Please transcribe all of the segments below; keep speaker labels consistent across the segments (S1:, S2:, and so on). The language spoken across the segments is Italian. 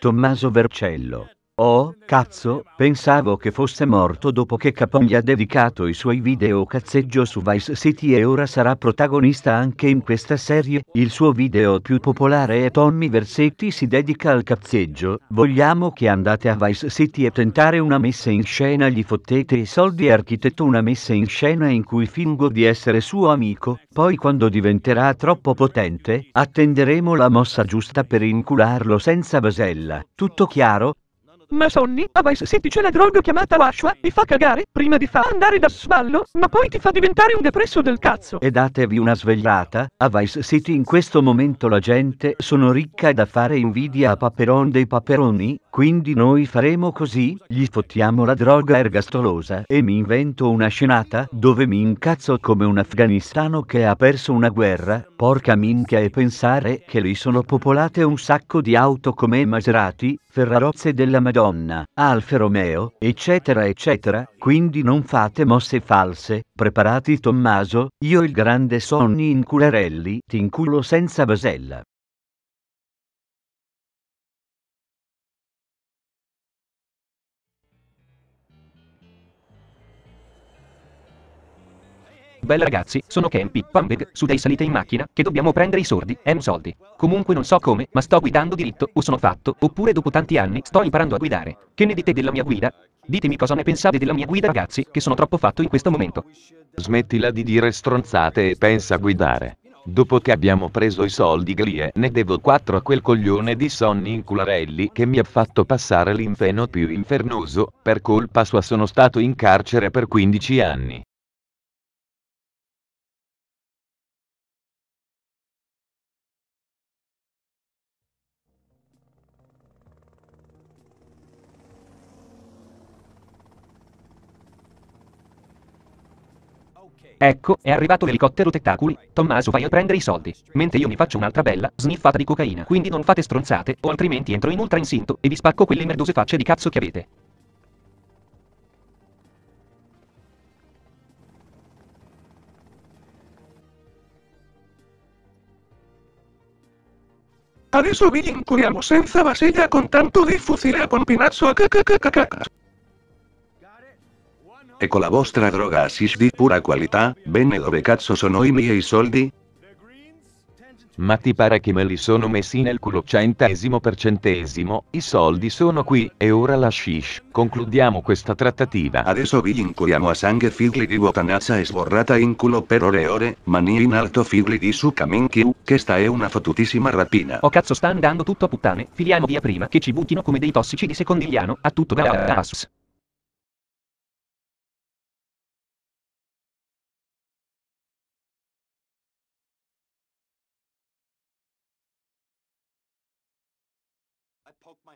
S1: Tommaso Vercello Oh, cazzo, pensavo che fosse morto dopo che Capone gli ha dedicato i suoi video cazzeggio su Vice City e ora sarà protagonista anche in questa serie. Il suo video più popolare è Tommy Versetti si dedica al cazzeggio. Vogliamo che andate a Vice City e tentate una messa in scena, gli fottete i soldi architetto una messa in scena in cui fingo di essere suo amico. Poi quando diventerà troppo potente, attenderemo la mossa giusta per incularlo senza basella. Tutto chiaro?
S2: Ma Sonny, Avais City c'è la droga chiamata Washua, ti fa cagare, prima ti fa andare da sballo, ma poi ti fa diventare un depresso del cazzo.
S1: E datevi una svegliata, a Vice City in questo momento la gente sono ricca da fare invidia a Paperon dei Paperoni, quindi noi faremo così, gli spottiamo la droga ergastolosa e mi invento una scenata dove mi incazzo come un afghanistano che ha perso una guerra, porca minchia e pensare che lì sono popolate un sacco di auto come Maserati, Ferrarozze della Madonna, Alfa Romeo, eccetera eccetera, quindi non fate mosse false, preparati Tommaso, io il grande Sonny Incularelli ti inculo senza vasella.
S3: Bella ragazzi, sono Kempi, Pambeg, su dei salite
S4: in macchina, che dobbiamo prendere i sordi, em soldi. Comunque non so come, ma sto guidando diritto, o sono fatto, oppure dopo tanti anni sto imparando a guidare. Che ne dite della mia guida? Ditemi cosa ne pensate della mia guida ragazzi, che sono troppo fatto in questo momento.
S5: Smettila di dire stronzate e pensa a guidare. Dopo che abbiamo preso i soldi glie, ne devo 4 a quel coglione di Sonny Incularelli che mi ha fatto passare l'inferno più infernoso, per colpa sua sono stato in carcere
S3: per 15 anni.
S4: Ecco, è arrivato l'elicottero Tentacoli, Tommaso vai a prendere i soldi, mentre io mi faccio un'altra bella sniffata di cocaina, quindi non fate stronzate, o altrimenti entro in ultra insinto e vi spacco quelle merdose facce di cazzo che avete.
S2: Adesso vi incuriamo senza baseglia con tanto di fucile a pompinazzo a cacacacacaca.
S6: E con la vostra droga Assis di pura qualità, bene dove cazzo sono i miei soldi?
S5: Ma ti pare che me li sono messi nel culo centesimo per centesimo, i soldi sono qui, e ora la shish. Concludiamo questa trattativa. Adesso vi
S6: inculiamo a sangue figli di botanazza e sborrata in culo per ore e ore, mani in alto figli
S4: di sucamenchiu, che sta è una fottutissima rapina. Oh cazzo sta andando tutto a puttane, filiamo via prima
S3: che ci buchino come dei tossici di secondigliano, a tutto da da da da da ass.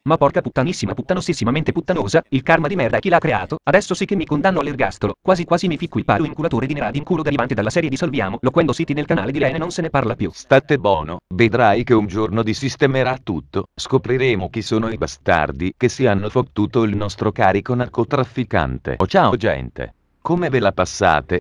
S3: Ma porca puttanissima puttanossissimamente puttanosa, il karma di merda chi l'ha creato, adesso sì che mi condanno
S4: all'ergastolo, quasi quasi mi ficco il palo inculatore di neradi in culo derivante dalla serie di Salviamo, Loquendo siti nel canale di Lene non se ne parla più. State buono, vedrai che un giorno disistemerà tutto, scopriremo chi
S5: sono i bastardi che si hanno fottuto il nostro carico narcotrafficante. Oh ciao gente! Come ve la passate?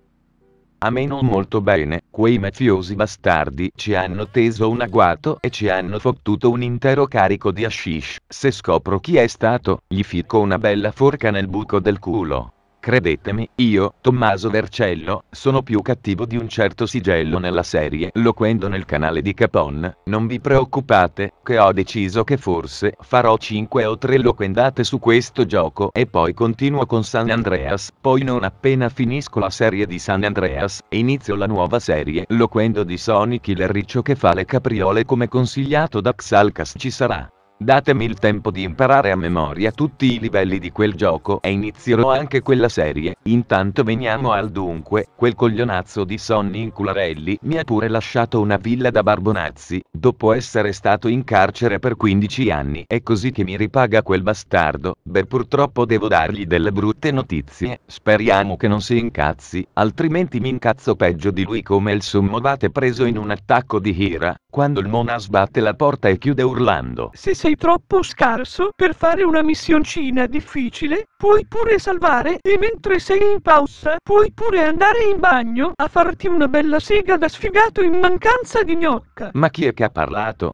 S5: A me non molto bene, quei mafiosi bastardi ci hanno teso un agguato e ci hanno fottuto un intero carico di hashish. Se scopro chi è stato, gli ficco una bella forca nel buco del culo. Credetemi, io, Tommaso Vercello, sono più cattivo di un certo sigello nella serie Loquendo nel canale di Capon, non vi preoccupate, che ho deciso che forse farò 5 o 3 loquendate su questo gioco e poi continuo con San Andreas, poi non appena finisco la serie di San Andreas, inizio la nuova serie Loquendo di Sonic il Riccio che fa le capriole come consigliato da Xalcas ci sarà. Datemi il tempo di imparare a memoria tutti i livelli di quel gioco e inizierò anche quella serie. Intanto veniamo al dunque, quel coglionazzo di Sonny Incularelli mi ha pure lasciato una villa da Barbonazzi, dopo essere stato in carcere per 15 anni. È così che mi ripaga quel bastardo. Beh purtroppo devo dargli delle brutte notizie, speriamo che non si incazzi, altrimenti mi incazzo peggio di lui come il sommovate preso in un attacco di Hira, quando il Mona sbatte la porta e chiude urlando.
S2: Se sei troppo scarso per fare una missioncina difficile, puoi pure salvare e mentre sei in pausa puoi pure andare in bagno a farti una bella sega da sfigato in mancanza di gnocca.
S5: Ma chi è che ha parlato?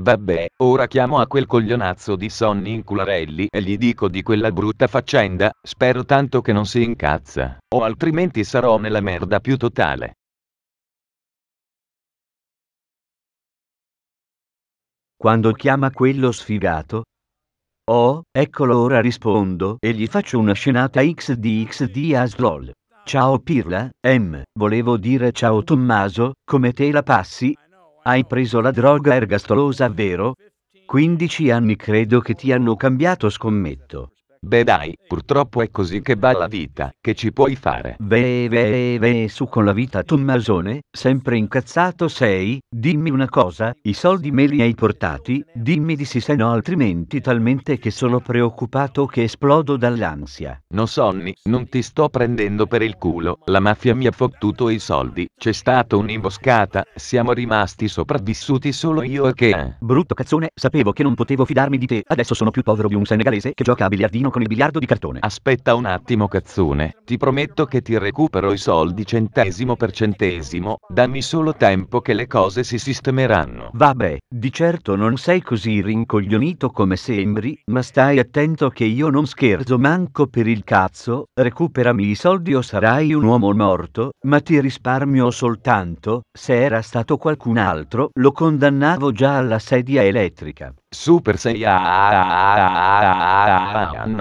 S5: Vabbè, ora chiamo a quel coglionazzo di Sonny in Cularelli e gli dico di quella brutta faccenda, spero tanto che non si incazza,
S1: o altrimenti sarò nella merda più totale. quando chiama quello sfigato? Oh, eccolo ora rispondo e gli faccio una scenata XDXD Aslol. Ciao Pirla, M, volevo dire ciao Tommaso, come te la passi? Hai preso la droga ergastolosa, vero? 15 anni credo che ti hanno cambiato scommetto. Beh dai, purtroppo è così che va la vita, che ci puoi fare. Beh, beh, beh, su con la vita Tommasone, sempre incazzato sei, dimmi una cosa, i soldi me li hai portati, dimmi di sì se no altrimenti talmente che sono preoccupato che esplodo dall'ansia. No Sonny, non ti sto
S5: prendendo per il culo, la mafia mi ha fottuto i soldi, c'è stata un'imboscata, siamo
S4: rimasti sopravvissuti solo io e che... Eh. Brutto cazzone, sapevo che non potevo fidarmi di te, adesso sono più povero di un senegalese che gioca a biliardino mano con il biliardo di cartone. Aspetta un attimo cazzone, ti
S5: prometto che ti recupero i soldi centesimo per centesimo, dammi solo tempo che le
S1: cose si sistemeranno. Vabbè, di certo non sei così rincoglionito come sembri, ma stai attento che io non scherzo manco per il cazzo, recuperami i soldi o sarai un uomo morto, ma ti risparmio soltanto, se era stato qualcun altro, lo condannavo già alla sedia elettrica. Super 6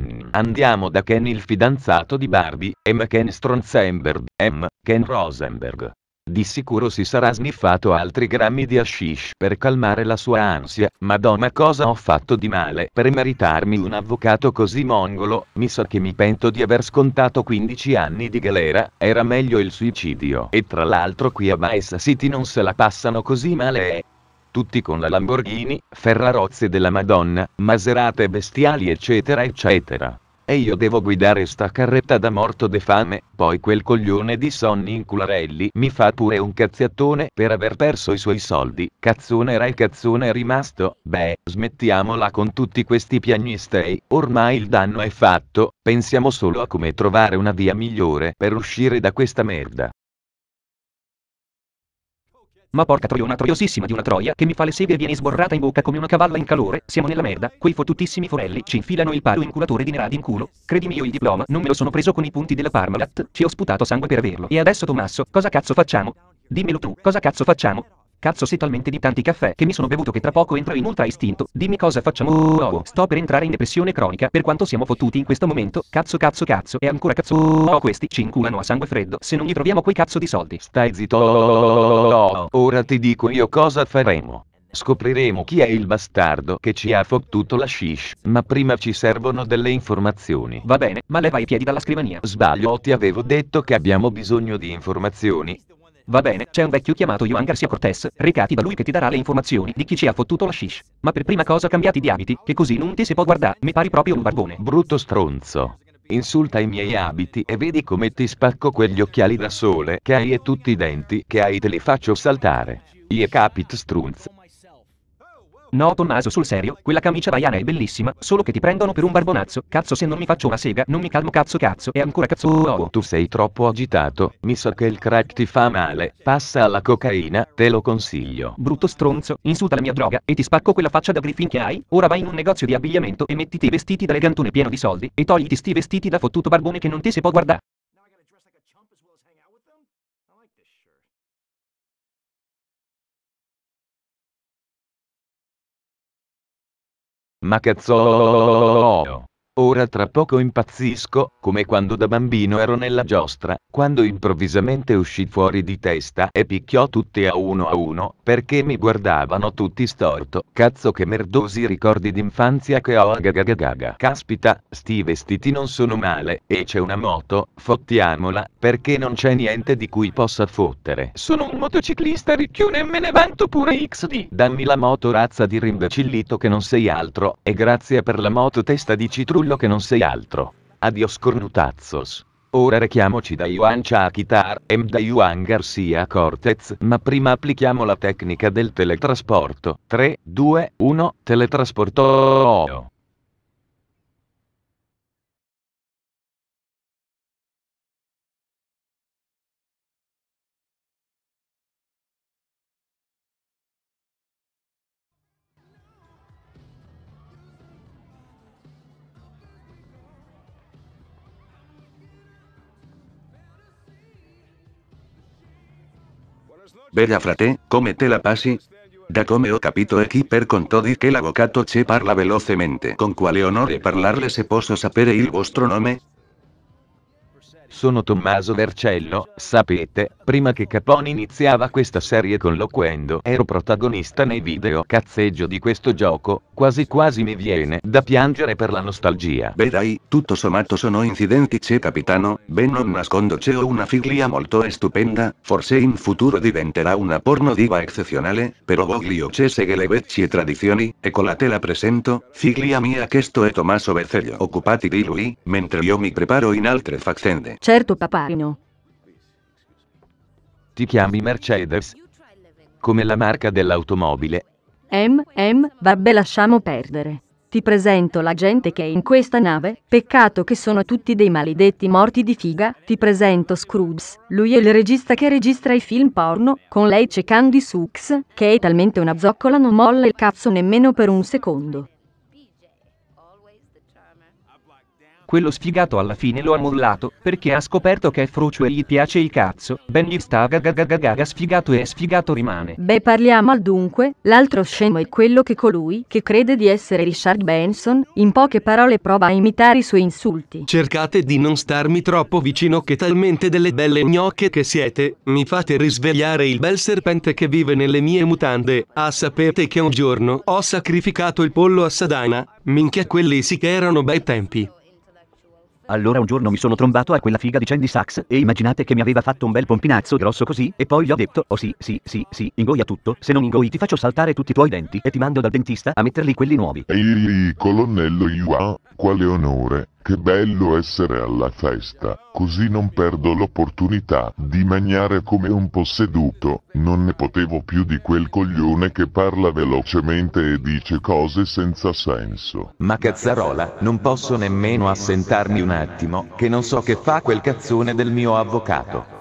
S5: Mm, andiamo da Ken il fidanzato di Barbie, M. Ken Stronzenberg, M. Ken Rosenberg. Di sicuro si sarà sniffato altri grammi di hashish per calmare la sua ansia, madonna cosa ho fatto di male per meritarmi un avvocato così mongolo, mi sa che mi pento di aver scontato 15 anni di galera, era meglio il suicidio. E tra l'altro qui a Vice City non se la passano così male eh tutti con la Lamborghini, Ferrarozze della Madonna, Maserate bestiali eccetera eccetera. E io devo guidare sta carretta da morto de fame, poi quel coglione di Sonny Incularelli mi fa pure un cazziattone per aver perso i suoi soldi, cazzone era il cazzone rimasto, beh, smettiamola con tutti questi piagnistei, ormai il danno è fatto, pensiamo solo a come trovare una via
S4: migliore per uscire da questa merda. Ma porca troia una troiosissima di una troia che mi fa le seghe e viene sborrata in bocca come una cavalla in calore, siamo nella merda, quei fottutissimi forelli ci infilano il palo in inculatore di neradi in culo. Credimi io il diploma, non me lo sono preso con i punti della Parmalat, ci ho sputato sangue per averlo. E adesso Tommaso, cosa cazzo facciamo? Dimmelo tu, cosa cazzo facciamo? Cazzo sei talmente di tanti caffè che mi sono bevuto che tra poco entro in ultra istinto. Dimmi cosa facciamo. Oh, sto per entrare in depressione cronica per quanto siamo fottuti in questo momento. Cazzo cazzo cazzo e ancora cazzo. Oh, questi ci inculano a sangue freddo se non gli troviamo quei cazzo di soldi. Stai zitto.
S5: Ora ti dico io cosa faremo. Scopriremo chi è il bastardo che ci ha fottuto la shish, ma prima ci servono delle informazioni. Va bene, ma leva i piedi dalla scrivania. Sbaglio, ti
S4: avevo detto che abbiamo bisogno di informazioni. Va bene, c'è un vecchio chiamato Joan Garcia Cortés, recati da lui che ti darà le informazioni di chi ci ha fottuto la shish. Ma per prima cosa cambiati di abiti, che così non ti si può guardare, mi pari proprio un barbone. Brutto stronzo. Insulta i miei abiti e vedi
S5: come ti spacco quegli occhiali da sole che hai e tutti i denti che hai te li faccio saltare.
S4: Ie capit strunz. No Tommaso sul serio, quella camicia Diana è bellissima, solo che ti prendono per un barbonazzo, cazzo se non mi faccio una sega, non mi calmo cazzo cazzo è ancora cazzo oh, oh. Tu sei troppo agitato, mi sa che il crack ti fa male, passa alla cocaina, te lo consiglio. Brutto stronzo, insulta la mia droga e ti spacco quella faccia da griffin che hai, ora vai in un negozio di abbigliamento e mettiti i vestiti da legantone pieno di soldi e togliti sti vestiti da fottuto barbone che non ti si può guardare.
S3: Ma
S5: cazzo! Ora tra poco impazzisco, come quando da bambino ero nella giostra, quando improvvisamente uscì fuori di testa e picchiò tutti a uno a uno, perché mi guardavano tutti storto. Cazzo che merdosi ricordi d'infanzia che ho a gagagagaga. Caspita, sti vestiti non sono male, e c'è una moto, fottiamola, perché non c'è niente di cui possa fottere.
S2: Sono un motociclista ricchione e me
S5: ne vanto pure XD. Dammi la moto razza di rimbecillito che non sei altro, e grazie per la moto testa di citrullo quello che non sei altro. Adios cornutazzos. Ora rechiamoci da Yuan Chakitar e da Yuan Garcia Cortez, ma prima applichiamo la tecnica del teletrasporto. 3, 2, 1, teletrasporto.
S6: Bella frate, comete la pasi. Da come o capito e qui per conto che che parla velocemente con quale onore parlarle se posso sapere il vostro nome? Sono
S5: Tommaso Vercello, sapete, prima che Capone iniziava questa serie con Loquendo ero protagonista nei video cazzeggio di questo gioco, quasi quasi mi viene da
S6: piangere per la nostalgia. Beh dai, tutto sommato sono incidenti c'è capitano, ben non nascondo c'è una figlia molto stupenda, forse in futuro diventerà una porno diva eccezionale, però voglio c'è segue le vecchie tradizioni, e con la te la presento, figlia mia che sto è Tommaso Vercello occupati di lui, mentre io mi preparo in altre faccende.
S7: Certo paparino.
S5: Ti chiami Mercedes? Come la marca dell'automobile?
S7: M, M, vabbè lasciamo perdere. Ti presento la gente che è in questa nave, peccato che sono tutti dei maledetti morti di figa. Ti presento Scrubs, lui è il regista che registra i film porno, con lei c'è Candy Sux, che è talmente una zoccola non molla il cazzo nemmeno per un secondo.
S4: quello sfigato alla fine lo ha mollato, perché ha scoperto che è Frucio e gli piace il cazzo, ben gli sta gagagagaga sfigato e sfigato rimane.
S7: Beh parliamo al dunque, l'altro scemo è quello che colui, che crede di essere Richard Benson, in poche parole prova a imitare i suoi insulti.
S3: Cercate di non starmi troppo vicino che talmente delle belle gnocche che siete, mi fate risvegliare il bel serpente che vive nelle mie mutande, ah sapete che un giorno ho sacrificato il pollo a Sadana, minchia
S1: quelli sì che erano bei tempi. Allora un giorno mi sono trombato a quella figa di Candy Sachs e immaginate che mi aveva fatto un bel pompinazzo grosso così e poi gli ho detto, oh sì, sì, sì, sì, ingoia tutto, se non ingoi ti faccio saltare tutti i tuoi denti e ti mando dal dentista a metterli quelli nuovi.
S5: Ehi, colonnello Yua, quale onore. Che bello essere alla festa, così non perdo l'opportunità di mangiare come un posseduto, non ne potevo più di quel coglione che parla velocemente e dice cose senza senso. Ma cazzarola, non posso nemmeno assentarmi un attimo, che non so che fa quel cazzone del mio avvocato.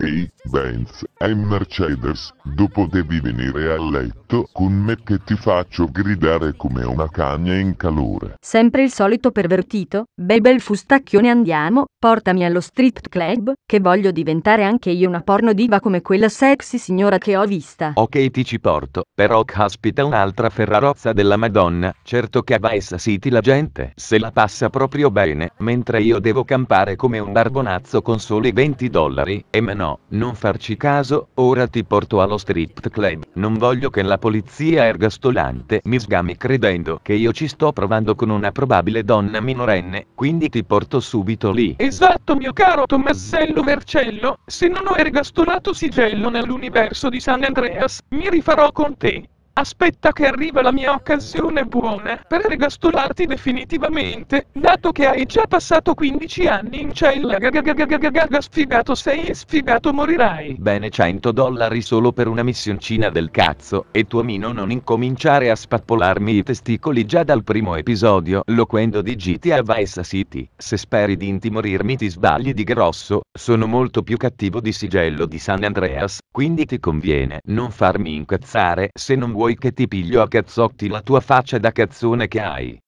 S5: Ehi, Benz, è Mercedes, dopo devi venire a letto con me che ti faccio gridare come una cagna in calore.
S7: Sempre il solito pervertito, beh bel fustacchione andiamo, portami allo strip club, che voglio diventare anche io una porno diva come quella sexy signora che ho vista.
S5: Ok ti ci porto, però caspita un'altra ferrarozza della madonna, certo che a Vice City la gente se la passa proprio bene, mentre io devo campare come un barbonazzo con soli 20 dollari, e me no no, non farci caso, ora ti porto allo strip club. Non voglio che la polizia ergastolante mi sgami credendo che io ci sto provando con una probabile donna minorenne, quindi ti porto subito lì.
S2: Esatto mio caro Tommasello Mercello, se non ho ergastolato sigello nell'universo di San Andreas, mi rifarò con te. Aspetta che arriva la mia occasione buona per regastolarti definitivamente, dato che hai già passato 15 anni in cella. Gagagagagagaga sfigato sei e sfigato morirai.
S5: Bene 100 dollari solo per una missioncina del cazzo, e tu mino non incominciare a spappolarmi i testicoli già dal primo episodio, loquendo di GTA Vice City. Se speri di intimorirmi ti sbagli di grosso, sono molto più cattivo di Sigello di San Andreas, quindi ti conviene non farmi incazzare se non vuoi vuoi che ti piglio a cazzotti la tua faccia da cazzone che
S3: hai?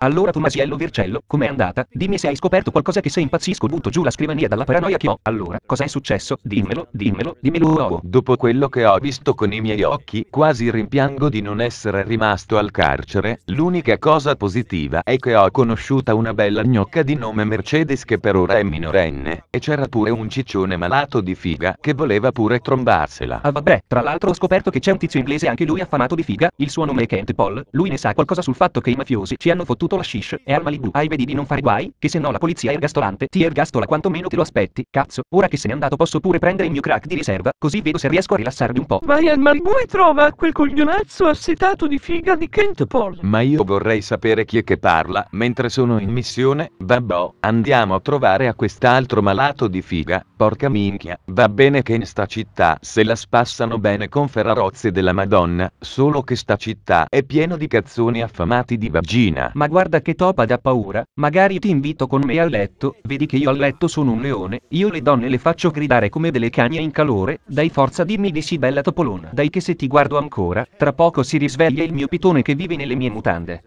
S3: Allora Tomasiello Vircello, com'è andata? Dimmi se hai scoperto qualcosa che se impazzisco butto giù la
S4: scrivania dalla paranoia che ho. Allora, cos'è successo? Dimmelo, dimmelo, dimmelo. Oh, dopo quello che ho visto
S5: con i miei occhi, quasi rimpiango di non essere rimasto al carcere. L'unica cosa positiva è che ho conosciuta una bella gnocca di nome Mercedes che per ora è minorenne,
S4: e c'era pure un ciccione malato di figa che voleva pure trombarsela. Ah vabbè, tra l'altro ho scoperto che c'è un tizio inglese anche lui affamato di figa, il suo nome è Kent Paul, lui ne sa qualcosa sul fatto che i mafiosi ci hanno fottuto venduto la shish e al Malibu. Hai vedi di non fare guai? Che se no la polizia ergastolante ti ergastola quanto meno te lo aspetti. Cazzo, ora che se n'è andato posso pure prendere il mio crack di riserva, così vedo se riesco a rilassarmi un po'. Vai
S2: al Malibu e trova quel coglionazzo assetato di figa di Kent Paul.
S5: Ma io
S4: vorrei sapere
S5: chi è che parla, mentre sono in missione, vabbò, andiamo a trovare a quest'altro malato di figa, porca minchia, va bene che in sta città se la spassano bene con ferrarozze della madonna, solo che sta città è pieno di cazzoni affamati di vagina.
S4: Ma guarda guarda che topa da paura, magari ti invito con me a letto, vedi che io a letto sono un leone, io le donne le faccio gridare come delle cagne in calore, dai forza dimmi di sì bella topolona, dai che se ti guardo ancora, tra poco si risveglia il mio pitone che vive nelle mie mutande.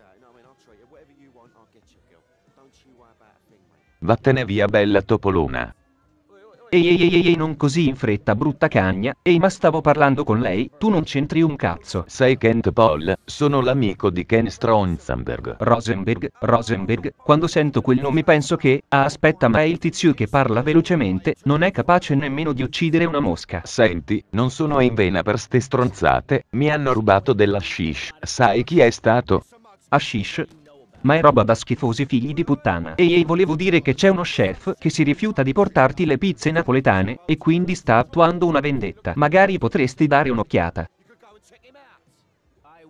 S4: Vattene via bella topolona. Ehi ehi ehi ehi non così in fretta brutta cagna, ehi ma stavo parlando con lei, tu non c'entri un cazzo. Sei Kent Paul, sono l'amico di Ken Stronzenberg. Rosenberg, Rosenberg, quando sento quel nome penso che, ah aspetta ma è il tizio che parla velocemente, non è capace nemmeno di uccidere una mosca. Senti, non sono in vena per ste stronzate, mi hanno rubato della shish, sai chi è stato? Ashish, ma è roba da schifosi figli di puttana. Ehi, volevo dire che c'è uno chef che si rifiuta di portarti le pizze napoletane, e quindi sta attuando una vendetta. Magari potresti dare un'occhiata.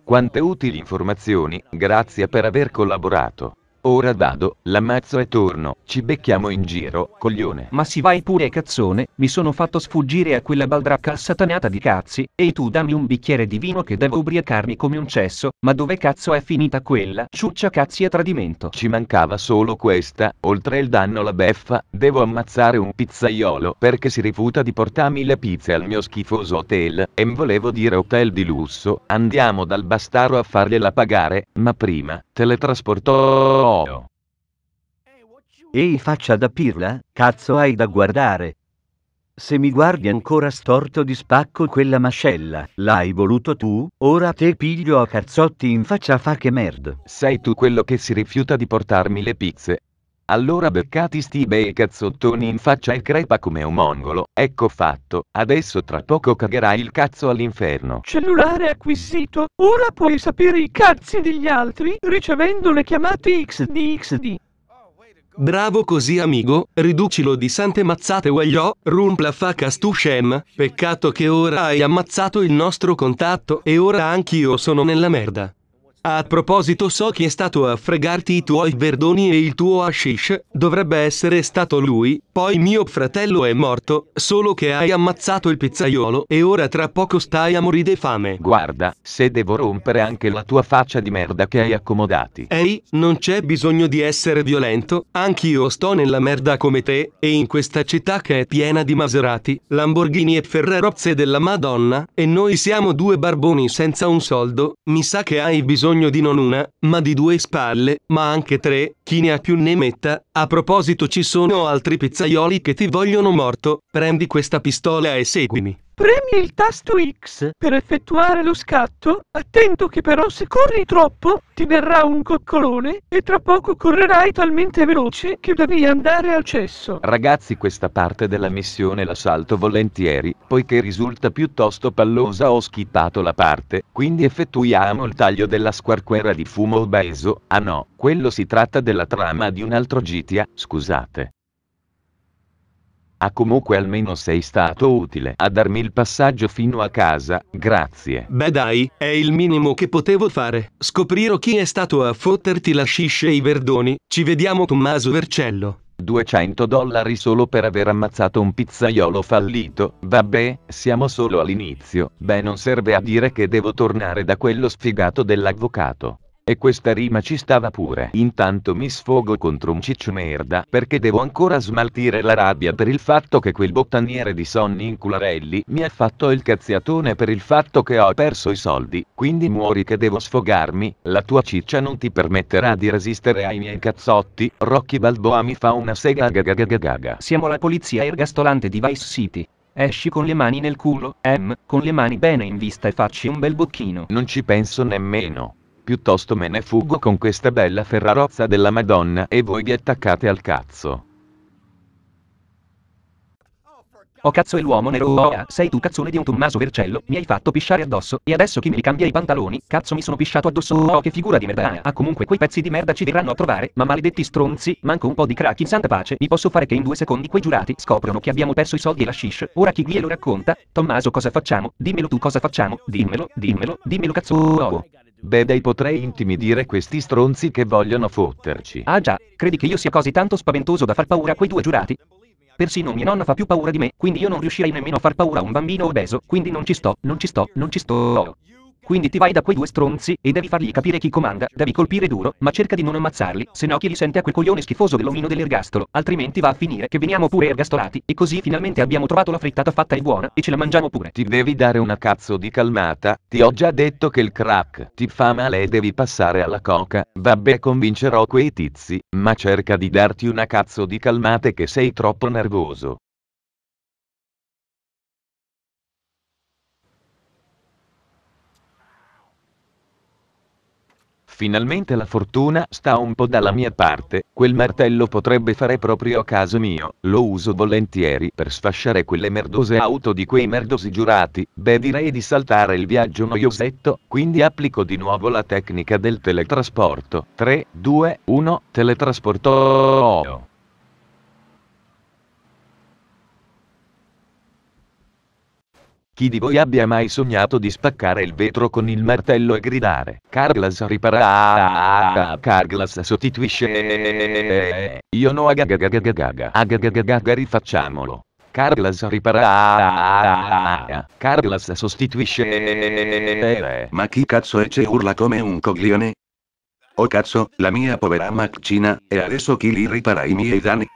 S5: Quante utili informazioni, grazie per aver
S4: collaborato. Ora vado, l'ammazzo e torno, ci becchiamo in giro, coglione. Ma si vai pure cazzone, mi sono fatto sfuggire a quella baldracca satanata di cazzi, e tu dammi un bicchiere di vino che devo ubriacarmi come un cesso, ma dove cazzo è finita quella? Ciuccia cazzi a tradimento. Ci mancava solo questa, oltre il danno la beffa, devo ammazzare
S5: un pizzaiolo perché si rifuta di portarmi le pizze al mio schifoso hotel, e volevo dire hotel di lusso, andiamo dal bastaro a fargliela pagare, ma prima,
S1: teletrasportò Ehi faccia da pirla, cazzo hai da guardare? Se mi guardi ancora storto di spacco quella mascella, l'hai voluto tu, ora te piglio a cazzotti in faccia fa che merda. Sei tu
S5: quello che si rifiuta di portarmi le pizze. Allora beccati sti bei cazzottoni in faccia e crepa come un mongolo, ecco fatto, adesso tra poco cagherai il cazzo all'inferno.
S2: Cellulare acquisito, ora puoi sapere i cazzi degli altri ricevendo le chiamate XDXD.
S3: Bravo così amico, riducilo di sante mazzate guagliò, rumpla facas tu scem, peccato che ora hai ammazzato il nostro contatto e ora anch'io sono nella merda. A proposito so chi è stato a fregarti i tuoi verdoni e il tuo hashish, dovrebbe essere stato lui, poi mio fratello è morto, solo che hai ammazzato il pizzaiolo e ora tra poco stai a morire di fame. Guarda, se devo rompere anche la tua faccia di merda che hai accomodati. Ehi, non c'è bisogno di essere violento, anch'io sto nella merda come te, e in questa città che è piena di Maserati, Lamborghini e Ferrerozze della Madonna, e noi siamo due barboni senza un soldo, mi sa che hai bisogno bisogno di non una, ma di due spalle, ma anche tre, chi ne ha più ne metta. A proposito ci sono altri pizzaioli che ti vogliono morto, prendi questa pistola e seguimi.
S2: Premi il tasto X per effettuare lo scatto, attento che però se corri troppo ti verrà un coccolone e tra poco correrai talmente veloce che devi andare al cesso.
S5: Ragazzi questa parte della missione la salto volentieri, poiché risulta piuttosto pallosa ho schippato la parte, quindi effettuiamo il taglio della squarquera di fumo obeso, ah no, quello si tratta della trama di un altro GTA, scusate. Ah comunque almeno sei stato utile a darmi il passaggio fino a casa, grazie.
S3: Beh dai, è il minimo che potevo fare. Scoprire chi è stato a fotterti la scisce e i verdoni. Ci vediamo Tommaso Vercello.
S5: 200 dollari solo per aver ammazzato un pizzaiolo fallito, vabbè, siamo solo all'inizio, beh non serve a dire che devo tornare da quello sfigato dell'avvocato. E questa rima ci stava pure. Intanto mi sfogo contro un ciccio merda perché devo ancora smaltire la rabbia per il fatto che quel bottaniere di Sonny Incularelli mi ha fatto il cazziatone per il fatto che ho perso i soldi. Quindi muori che devo sfogarmi, la tua ciccia non ti permetterà
S4: di resistere ai miei cazzotti. Rocky Balboa mi fa una sega gagagagagaga. Siamo la polizia ergastolante di Vice City. Esci con le mani nel culo, M, con le mani bene in vista e facci un bel bocchino. Non ci penso nemmeno. Piuttosto me ne fuggo con questa bella
S5: ferrarozza della Madonna e voi vi attaccate al cazzo.
S4: Oh cazzo è l'uomo nero, oh, ah, sei tu cazzone di un Tommaso Vercello, mi hai fatto pisciare addosso, e adesso chi mi ricambia i pantaloni, cazzo mi sono pisciato addosso, oh che figura di merda, ah comunque quei pezzi di merda ci verranno a trovare, ma maledetti stronzi, manco un po' di crack in santa pace, mi posso fare che in due secondi quei giurati scoprono che abbiamo perso i soldi e la shish, ora chi glielo racconta, Tommaso cosa facciamo, dimmelo tu cosa facciamo, dimmelo, dimmelo, dimmelo cazzo, oh. oh. Beh dai potrei intimidire questi stronzi che vogliono fotterci. Ah già, credi che io sia così tanto spaventoso da far paura a quei due giurati? Persino mia nonna fa più paura di me, quindi io non riuscirei nemmeno a far paura a un bambino obeso, quindi non ci sto, non ci sto, non ci sto. Quindi ti vai da quei due stronzi e devi fargli capire chi comanda, devi colpire duro, ma cerca di non ammazzarli, se no chi li sente a quel coglione schifoso dell'omino dell'ergastolo, altrimenti va a finire che veniamo pure ergastolati e così finalmente abbiamo trovato la frittata fatta e buona e ce la mangiamo pure. Ti devi dare una cazzo di
S5: calmata, ti ho già detto che il crack ti fa male e devi passare alla coca, vabbè convincerò quei tizi, ma cerca di darti una cazzo di calmate che sei troppo nervoso. Finalmente la fortuna sta un po' dalla mia parte, quel martello potrebbe fare proprio a caso mio, lo uso volentieri per sfasciare quelle merdose auto di quei merdosi giurati, beh direi di saltare il viaggio noiosetto, quindi applico di nuovo la tecnica del teletrasporto. 3, 2, 1, teletrasporto. Chi di voi abbia mai sognato di spaccare il vetro con il martello e gridare Carglass ripara Carglass sostituisce Io no agagagagagaga agagagagaga rifacciamolo Carglass ripara Carglass sostituisce Ma chi cazzo è c'è urla come un coglione? Oh cazzo, la mia povera macchina, e adesso chi li ripara i miei danni?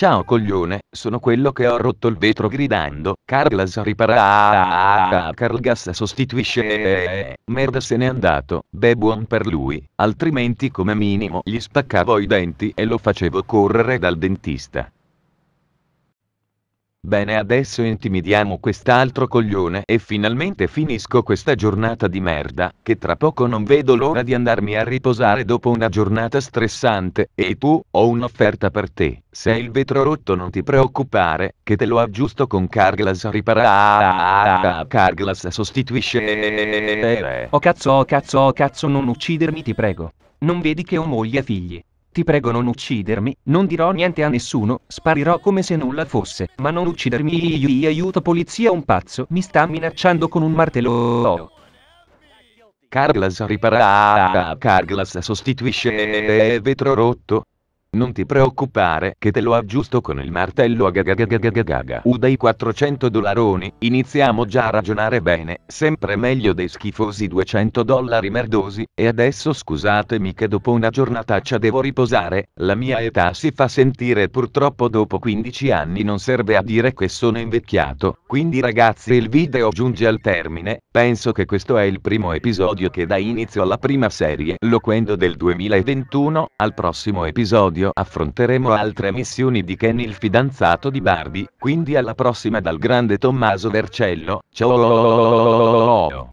S5: Ciao coglione, sono quello che ho rotto il vetro gridando, Carglass ripara Carlgas sostituisce eh, eh, eh. Merda se n'è andato, beh buon per lui, altrimenti come minimo gli spaccavo i denti e lo facevo correre dal dentista. Bene adesso intimidiamo quest'altro coglione e finalmente finisco questa giornata di merda, che tra poco non vedo l'ora di andarmi a riposare dopo una giornata stressante, e tu, ho un'offerta per te, se hai il vetro rotto non ti preoccupare,
S4: che te lo aggiusto con Carglass ripara... Carglass sostituisce... Eh, eh, eh, oh cazzo, oh cazzo, oh cazzo non uccidermi ti prego. Non vedi che ho moglie e figli. Ti prego non uccidermi, non dirò niente a nessuno, sparirò come se nulla fosse, ma non uccidermi. Aiuto polizia un pazzo mi sta minacciando con un martello. Carglass ripara, Carglass sostituisce
S5: vetro rotto. Non ti preoccupare che te lo aggiusto con il martello a agagagagagagaga. U dei 400 dolaroni, iniziamo già a ragionare bene, sempre meglio dei schifosi 200 dollari merdosi, e adesso scusatemi che dopo una giornataccia devo riposare, la mia età si fa sentire purtroppo dopo 15 anni non serve a dire che sono invecchiato, quindi ragazzi il video giunge al termine, penso che questo è il primo episodio che dà inizio alla prima serie, loquendo del 2021, al prossimo episodio episodio affronteremo altre missioni di Ken il fidanzato di Barbie, quindi alla prossima dal grande Tommaso Vercello, ciao!